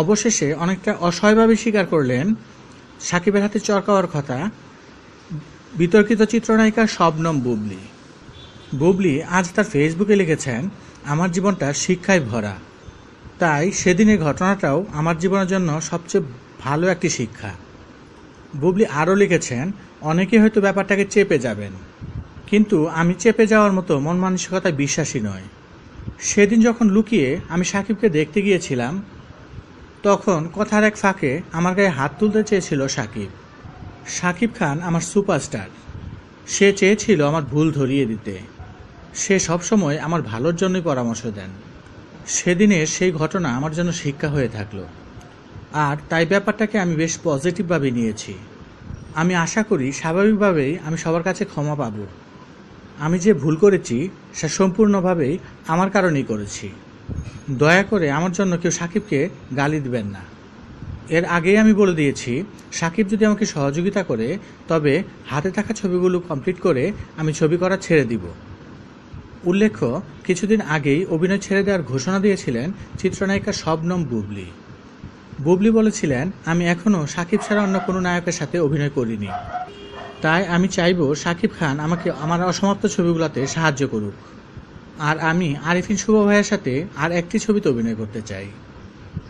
অবশেষে অনেকটা অসহায়ভাবে স্বীকার করলেন সাকিবের হাতে চরকাওয়ার কথা বিতর্কিত চিত্রনায়িকা শবনম বুবলি বুবলি আজ তার ফেসবুকে লিখেছেন আমার জীবনটা শিক্ষায় ভরা তাই সেদিনের ঘটনাটাও আমার জীবনের জন্য সবচেয়ে ভালো একটি শিক্ষা বুবলি আরও লিখেছেন অনেকে হয়তো ব্যাপারটাকে চেপে যাবেন কিন্তু আমি চেপে যাওয়ার মতো মন মানসিকতায় বিশ্বাসী নয় সেদিন যখন লুকিয়ে আমি সাকিবকে দেখতে গিয়েছিলাম তখন কথার এক ফাঁকে আমার গায়ে হাত তুলতে চেয়েছিল সাকিব সাকিব খান আমার সুপারস্টার সে চেয়েছিল আমার ভুল ধরিয়ে দিতে সে সবসময় আমার ভালোর জন্যই পরামর্শ দেন সেদিনের সেই ঘটনা আমার জন্য শিক্ষা হয়ে থাকলো আর তাই ব্যাপারটাকে আমি বেশ পজিটিভভাবে নিয়েছি আমি আশা করি স্বাভাবিকভাবেই আমি সবার কাছে ক্ষমা পাব আমি যে ভুল করেছি সে সম্পূর্ণভাবেই আমার কারণেই করেছি দয়া করে আমার জন্য কেউ সাকিবকে গালি দিবেন না এর আগেই আমি বলে দিয়েছি সাকিব যদি আমাকে সহযোগিতা করে তবে হাতে থাকা ছবিগুলো কমপ্লিট করে আমি ছবি করা ছেড়ে দিব উল্লেখ্য কিছুদিন আগেই অভিনয় ছেড়ে দেওয়ার ঘোষণা দিয়েছিলেন চিত্রনায়িকা শবনম বুবলি বুবলি বলেছিলেন আমি এখনও সাকিব ছাড়া অন্য কোনো নায়কের সাথে অভিনয় করিনি তাই আমি চাইব সাকিব খান আমাকে আমার অসমাপ্ত ছবিগুলোতে সাহায্য করুক আর আমি আরিফিন শুভ ভাইয়ের সাথে আর একটি ছবিতে অভিনয় করতে চাই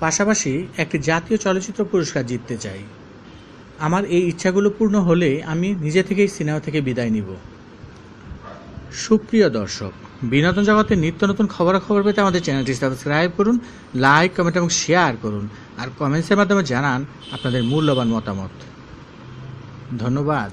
পাশাপাশি একটি জাতীয় চলচ্চিত্র পুরস্কার জিততে চাই আমার এই ইচ্ছাগুলো পূর্ণ হলে আমি নিজে থেকেই সিনেমা থেকে বিদায় নিব সুপ্রিয় দর্শক বিনোদন জগতের নিত্য নতুন খবরাখবর পেতে আমাদের চ্যানেলটি সাবস্ক্রাইব করুন লাইক কমেন্ট এবং শেয়ার করুন আর কমেন্টসের মাধ্যমে জানান আপনাদের মূল্যবান মতামত ধন্যবাদ